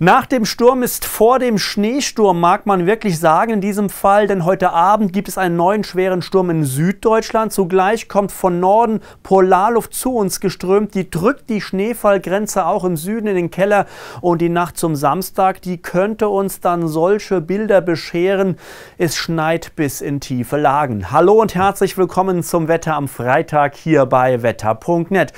Nach dem Sturm ist vor dem Schneesturm, mag man wirklich sagen in diesem Fall, denn heute Abend gibt es einen neuen schweren Sturm in Süddeutschland. Zugleich kommt von Norden Polarluft zu uns geströmt, die drückt die Schneefallgrenze auch im Süden in den Keller und die Nacht zum Samstag, die könnte uns dann solche Bilder bescheren. Es schneit bis in tiefe Lagen. Hallo und herzlich willkommen zum Wetter am Freitag hier bei wetter.net.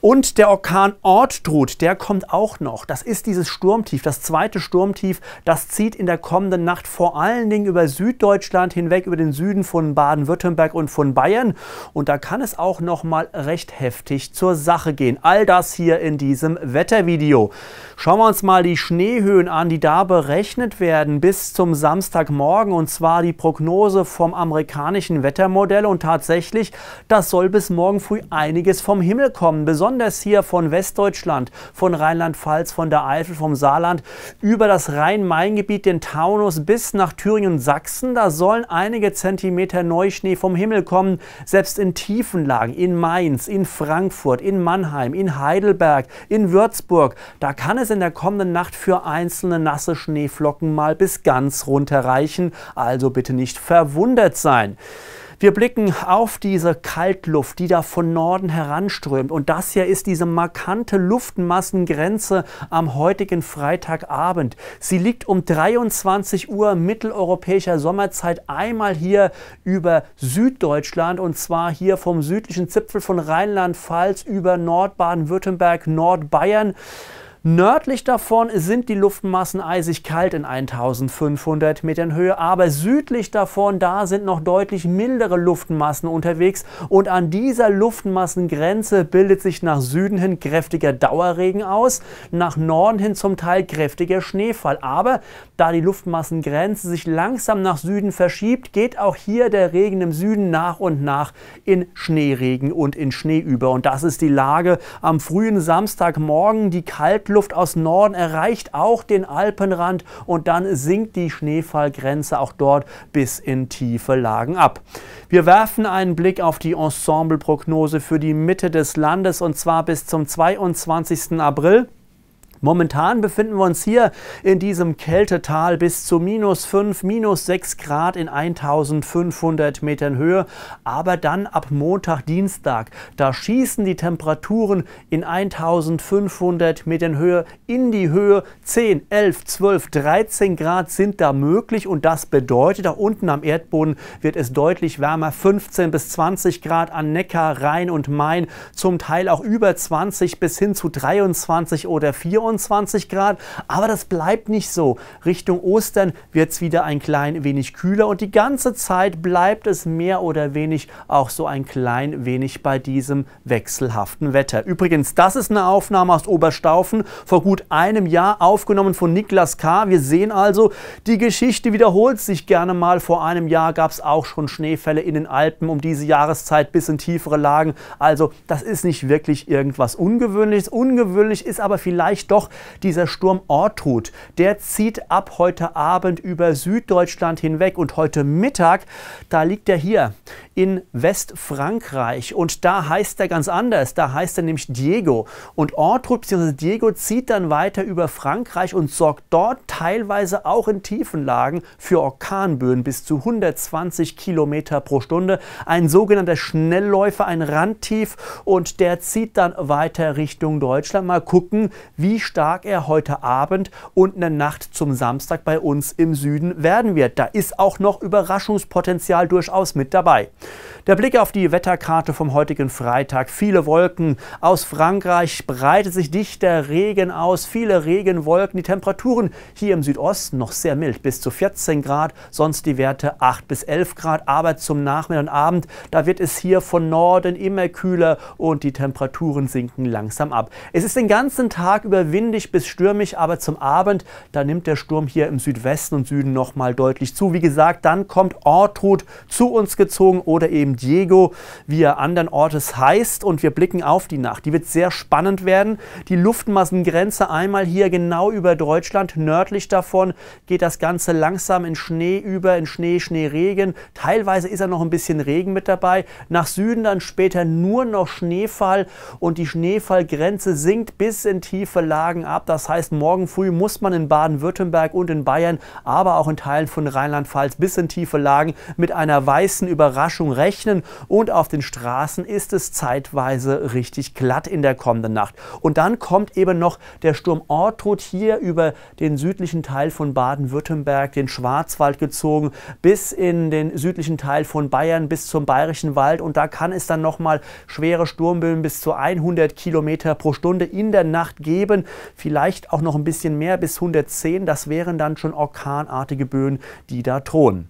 Und der Orkan Ortrud, der kommt auch noch. Das ist dieses Sturmtief das zweite Sturmtief, das zieht in der kommenden Nacht vor allen Dingen über Süddeutschland hinweg, über den Süden von Baden-Württemberg und von Bayern. Und da kann es auch noch mal recht heftig zur Sache gehen. All das hier in diesem Wettervideo. Schauen wir uns mal die Schneehöhen an, die da berechnet werden bis zum Samstagmorgen. Und zwar die Prognose vom amerikanischen Wettermodell. Und tatsächlich, das soll bis morgen früh einiges vom Himmel kommen. Besonders hier von Westdeutschland, von Rheinland-Pfalz, von der Eifel, vom Saarland Deutschland über das Rhein-Main-Gebiet, den Taunus bis nach Thüringen und Sachsen. Da sollen einige Zentimeter Neuschnee vom Himmel kommen. Selbst in Tiefenlagen, in Mainz, in Frankfurt, in Mannheim, in Heidelberg, in Würzburg, da kann es in der kommenden Nacht für einzelne nasse Schneeflocken mal bis ganz runter reichen. Also bitte nicht verwundert sein. Wir blicken auf diese Kaltluft, die da von Norden heranströmt. Und das hier ist diese markante Luftmassengrenze am heutigen Freitagabend. Sie liegt um 23 Uhr mitteleuropäischer Sommerzeit einmal hier über Süddeutschland und zwar hier vom südlichen Zipfel von Rheinland-Pfalz über Nordbaden-Württemberg, Nordbayern. Nördlich davon sind die Luftmassen eisig kalt in 1500 Metern Höhe, aber südlich davon, da sind noch deutlich mildere Luftmassen unterwegs und an dieser Luftmassengrenze bildet sich nach Süden hin kräftiger Dauerregen aus, nach Norden hin zum Teil kräftiger Schneefall. Aber da die Luftmassengrenze sich langsam nach Süden verschiebt, geht auch hier der Regen im Süden nach und nach in Schneeregen und in Schnee über. Und das ist die Lage am frühen Samstagmorgen. Die Kaltluft Kaltluft aus Norden erreicht auch den Alpenrand und dann sinkt die Schneefallgrenze auch dort bis in tiefe Lagen ab. Wir werfen einen Blick auf die Ensembleprognose für die Mitte des Landes und zwar bis zum 22. April. Momentan befinden wir uns hier in diesem Kältetal bis zu minus 5, minus 6 Grad in 1500 Metern Höhe. Aber dann ab Montag, Dienstag, da schießen die Temperaturen in 1500 Metern Höhe in die Höhe. 10, 11, 12, 13 Grad sind da möglich und das bedeutet, da unten am Erdboden wird es deutlich wärmer. 15 bis 20 Grad an Neckar, Rhein und Main, zum Teil auch über 20 bis hin zu 23 oder 24. 25 Grad, aber das bleibt nicht so. Richtung Ostern wird es wieder ein klein wenig kühler und die ganze Zeit bleibt es mehr oder wenig auch so ein klein wenig bei diesem wechselhaften Wetter. Übrigens, das ist eine Aufnahme aus Oberstaufen vor gut einem Jahr aufgenommen von Niklas K. Wir sehen also, die Geschichte wiederholt sich gerne mal. Vor einem Jahr gab es auch schon Schneefälle in den Alpen um diese Jahreszeit bis in tiefere Lagen. Also das ist nicht wirklich irgendwas Ungewöhnliches. Ungewöhnlich ist aber vielleicht doch doch dieser Sturm Ortrud, der zieht ab heute Abend über Süddeutschland hinweg und heute Mittag, da liegt er hier in Westfrankreich. Und da heißt er ganz anders. Da heißt er nämlich Diego. Und Ortrud bzw. Diego zieht dann weiter über Frankreich und sorgt dort teilweise auch in tiefen Lagen für Orkanböen bis zu 120 Kilometer pro Stunde. Ein sogenannter Schnellläufer, ein Randtief. Und der zieht dann weiter Richtung Deutschland. Mal gucken, wie stark er heute Abend und eine Nacht zum Samstag bei uns im Süden werden wird. Da ist auch noch Überraschungspotenzial durchaus mit dabei. Der Blick auf die Wetterkarte vom heutigen Freitag. Viele Wolken aus Frankreich breitet sich dichter Regen aus, viele Regenwolken. Die Temperaturen hier im Südosten noch sehr mild, bis zu 14 Grad, sonst die Werte 8 bis 11 Grad. Aber zum Nachmittag und Abend, da wird es hier von Norden immer kühler und die Temperaturen sinken langsam ab. Es ist den ganzen Tag über windig bis stürmisch, aber zum Abend, da nimmt der Sturm hier im Südwesten und Süden nochmal deutlich zu. Wie gesagt, dann kommt Ortrud zu uns gezogen oder eben Diego, wie er anderen Ortes heißt. Und wir blicken auf die Nacht. Die wird sehr spannend werden. Die Luftmassengrenze einmal hier genau über Deutschland. Nördlich davon geht das Ganze langsam in Schnee über, in Schnee, Schneeregen. Teilweise ist er noch ein bisschen Regen mit dabei. Nach Süden dann später nur noch Schneefall und die Schneefallgrenze sinkt bis in tiefe Lagen ab. Das heißt, morgen früh muss man in Baden-Württemberg und in Bayern, aber auch in Teilen von Rheinland-Pfalz bis in tiefe Lagen mit einer weißen Überraschung Richtung rechnen und auf den Straßen ist es zeitweise richtig glatt in der kommenden Nacht. Und dann kommt eben noch der Sturm Ortrud hier über den südlichen Teil von Baden-Württemberg, den Schwarzwald gezogen, bis in den südlichen Teil von Bayern, bis zum Bayerischen Wald und da kann es dann nochmal schwere Sturmböen bis zu 100 Kilometer pro Stunde in der Nacht geben, vielleicht auch noch ein bisschen mehr bis 110, das wären dann schon orkanartige Böen, die da drohen.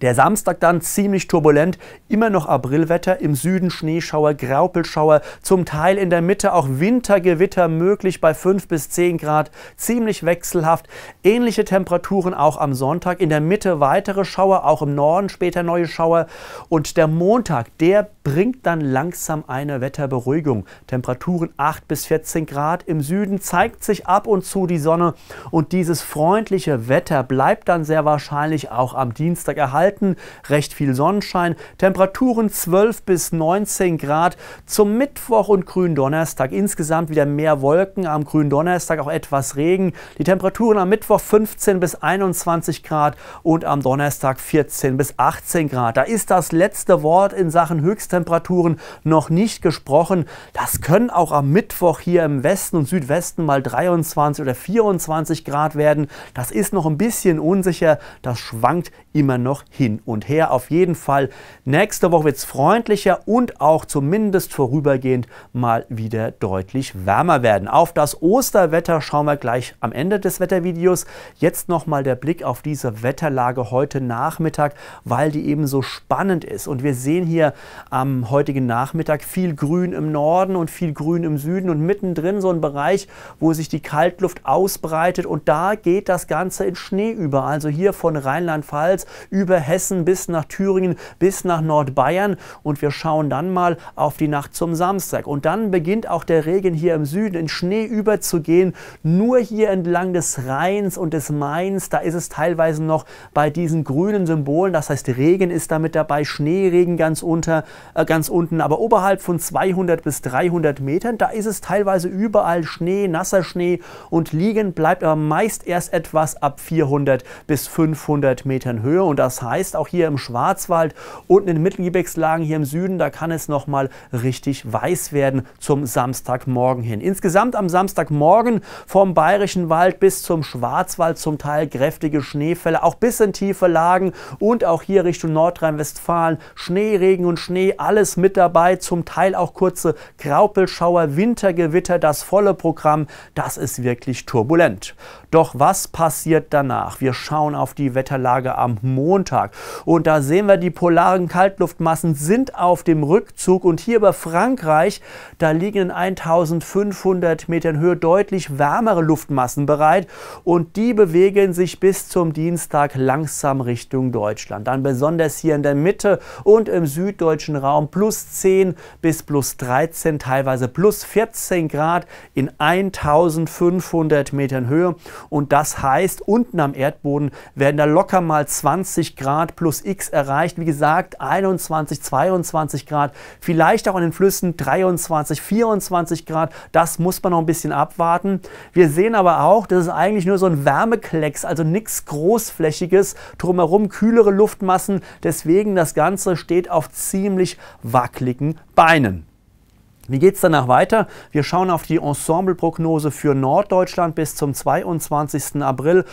Der Samstag dann ziemlich turbulent, immer noch Aprilwetter, im Süden Schneeschauer, Graupelschauer, zum Teil in der Mitte auch Wintergewitter möglich bei 5 bis 10 Grad, ziemlich wechselhaft. Ähnliche Temperaturen auch am Sonntag, in der Mitte weitere Schauer, auch im Norden später neue Schauer und der Montag, der bringt dann langsam eine Wetterberuhigung. Temperaturen 8 bis 14 Grad, im Süden zeigt sich ab und zu die Sonne und dieses freundliche Wetter bleibt dann sehr wahrscheinlich auch am Dienstag erhalten enthalten, recht viel Sonnenschein, Temperaturen 12 bis 19 Grad. Zum Mittwoch und Gründonnerstag insgesamt wieder mehr Wolken, am Gründonnerstag auch etwas Regen. Die Temperaturen am Mittwoch 15 bis 21 Grad und am Donnerstag 14 bis 18 Grad. Da ist das letzte Wort in Sachen Höchsttemperaturen noch nicht gesprochen. Das können auch am Mittwoch hier im Westen und Südwesten mal 23 oder 24 Grad werden. Das ist noch ein bisschen unsicher. Das schwankt immer noch hin und her. Auf jeden Fall, nächste Woche wird es freundlicher und auch zumindest vorübergehend mal wieder deutlich wärmer werden. Auf das Osterwetter schauen wir gleich am Ende des Wettervideos. Jetzt nochmal der Blick auf diese Wetterlage heute Nachmittag, weil die eben so spannend ist. Und wir sehen hier am heutigen Nachmittag viel Grün im Norden und viel Grün im Süden und mittendrin so ein Bereich, wo sich die Kaltluft ausbreitet und da geht das Ganze in Schnee über. Also hier von Rheinland-Pfalz über Hessen bis nach Thüringen, bis nach Nordbayern. Und wir schauen dann mal auf die Nacht zum Samstag. Und dann beginnt auch der Regen hier im Süden in Schnee überzugehen. Nur hier entlang des Rheins und des Mains, da ist es teilweise noch bei diesen grünen Symbolen. Das heißt, Regen ist damit dabei, Schneeregen ganz, unter, äh, ganz unten. Aber oberhalb von 200 bis 300 Metern, da ist es teilweise überall Schnee, nasser Schnee. Und liegen bleibt aber meist erst etwas ab 400 bis 500 Metern Höhe. Höhe und das heißt auch hier im Schwarzwald unten in den Mittelgebirgslagen hier im Süden, da kann es nochmal richtig weiß werden zum Samstagmorgen hin. Insgesamt am Samstagmorgen vom Bayerischen Wald bis zum Schwarzwald zum Teil kräftige Schneefälle, auch bis in tiefe Lagen und auch hier Richtung Nordrhein-Westfalen Schnee, Regen und Schnee, alles mit dabei, zum Teil auch kurze Graupelschauer, Wintergewitter, das volle Programm, das ist wirklich turbulent. Doch was passiert danach? Wir schauen auf die Wetterlage am Montag. Und da sehen wir, die polaren Kaltluftmassen sind auf dem Rückzug und hier über Frankreich, da liegen in 1500 Metern Höhe deutlich wärmere Luftmassen bereit und die bewegen sich bis zum Dienstag langsam Richtung Deutschland. Dann besonders hier in der Mitte und im süddeutschen Raum plus 10 bis plus 13, teilweise plus 14 Grad in 1500 Metern Höhe. Und das heißt, unten am Erdboden werden da locker mal zwei 20 Grad plus X erreicht. Wie gesagt, 21, 22 Grad, vielleicht auch an den Flüssen 23, 24 Grad. Das muss man noch ein bisschen abwarten. Wir sehen aber auch, das ist eigentlich nur so ein Wärmeklecks, also nichts Großflächiges. Drumherum kühlere Luftmassen. Deswegen das Ganze steht auf ziemlich wackeligen Beinen. Wie geht es danach weiter? Wir schauen auf die Ensemble-Prognose für Norddeutschland bis zum 22. April.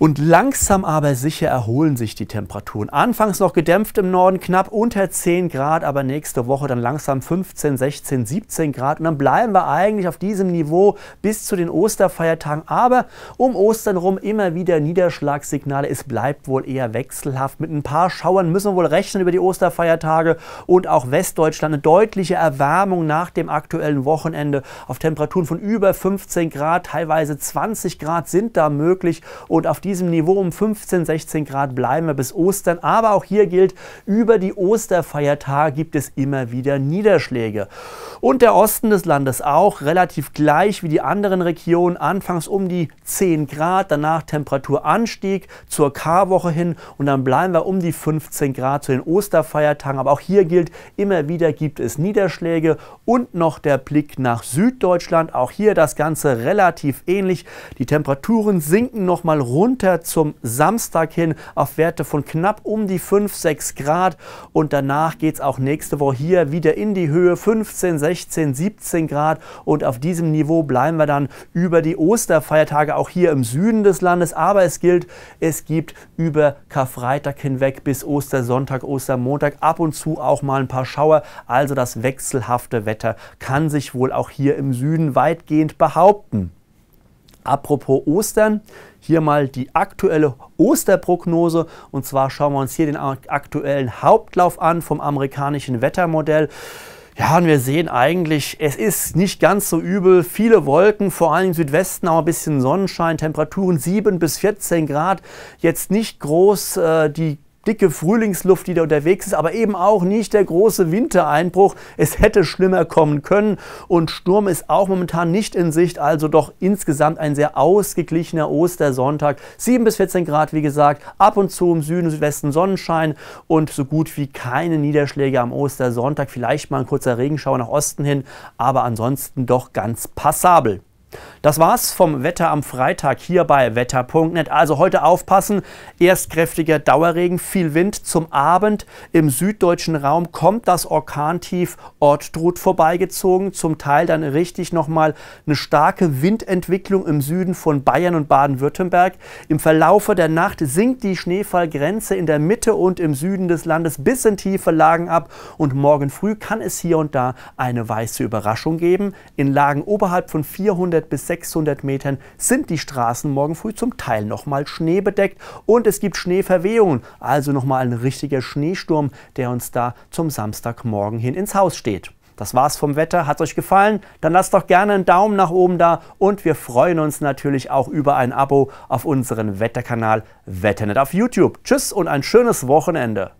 Und langsam aber sicher erholen sich die Temperaturen. Anfangs noch gedämpft im Norden, knapp unter 10 Grad, aber nächste Woche dann langsam 15, 16, 17 Grad. Und dann bleiben wir eigentlich auf diesem Niveau bis zu den Osterfeiertagen. Aber um Ostern rum immer wieder Niederschlagssignale. Es bleibt wohl eher wechselhaft. Mit ein paar Schauern müssen wir wohl rechnen über die Osterfeiertage. Und auch Westdeutschland eine deutliche Erwärmung nach dem aktuellen Wochenende. Auf Temperaturen von über 15 Grad, teilweise 20 Grad sind da möglich. Und auf die diesem Niveau um 15, 16 Grad bleiben wir bis Ostern. Aber auch hier gilt, über die Osterfeiertage gibt es immer wieder Niederschläge. Und der Osten des Landes auch relativ gleich wie die anderen Regionen. Anfangs um die 10 Grad, danach Temperaturanstieg zur Karwoche hin und dann bleiben wir um die 15 Grad zu den Osterfeiertagen. Aber auch hier gilt, immer wieder gibt es Niederschläge und noch der Blick nach Süddeutschland. Auch hier das Ganze relativ ähnlich. Die Temperaturen sinken nochmal runter runter zum Samstag hin auf Werte von knapp um die 5, 6 Grad. Und danach geht es auch nächste Woche hier wieder in die Höhe 15, 16, 17 Grad. Und auf diesem Niveau bleiben wir dann über die Osterfeiertage auch hier im Süden des Landes. Aber es gilt, es gibt über Karfreitag hinweg bis Ostersonntag, Ostermontag ab und zu auch mal ein paar Schauer. Also das wechselhafte Wetter kann sich wohl auch hier im Süden weitgehend behaupten. Apropos Ostern, hier mal die aktuelle Osterprognose. Und zwar schauen wir uns hier den aktuellen Hauptlauf an vom amerikanischen Wettermodell. Ja, und wir sehen eigentlich, es ist nicht ganz so übel. Viele Wolken, vor allem im Südwesten, auch ein bisschen Sonnenschein, Temperaturen 7 bis 14 Grad. Jetzt nicht groß äh, die dicke Frühlingsluft, die da unterwegs ist, aber eben auch nicht der große Wintereinbruch. Es hätte schlimmer kommen können und Sturm ist auch momentan nicht in Sicht, also doch insgesamt ein sehr ausgeglichener Ostersonntag. 7 bis 14 Grad, wie gesagt, ab und zu im Süden und Südwesten Sonnenschein und so gut wie keine Niederschläge am Ostersonntag. Vielleicht mal ein kurzer Regenschauer nach Osten hin, aber ansonsten doch ganz passabel. Das war's vom Wetter am Freitag hier bei wetter.net. Also heute aufpassen, erst kräftiger Dauerregen, viel Wind. Zum Abend im süddeutschen Raum kommt das Orkantief Ortdrut vorbeigezogen. Zum Teil dann richtig nochmal eine starke Windentwicklung im Süden von Bayern und Baden-Württemberg. Im Verlaufe der Nacht sinkt die Schneefallgrenze in der Mitte und im Süden des Landes bis in tiefe Lagen ab. Und morgen früh kann es hier und da eine weiße Überraschung geben. In Lagen oberhalb von 400 400 bis 600 Metern sind die Straßen morgen früh zum Teil nochmal schneebedeckt und es gibt Schneeverwehungen, also nochmal ein richtiger Schneesturm, der uns da zum Samstagmorgen hin ins Haus steht. Das war's vom Wetter. Hat's euch gefallen? Dann lasst doch gerne einen Daumen nach oben da und wir freuen uns natürlich auch über ein Abo auf unseren Wetterkanal Wetternet auf YouTube. Tschüss und ein schönes Wochenende.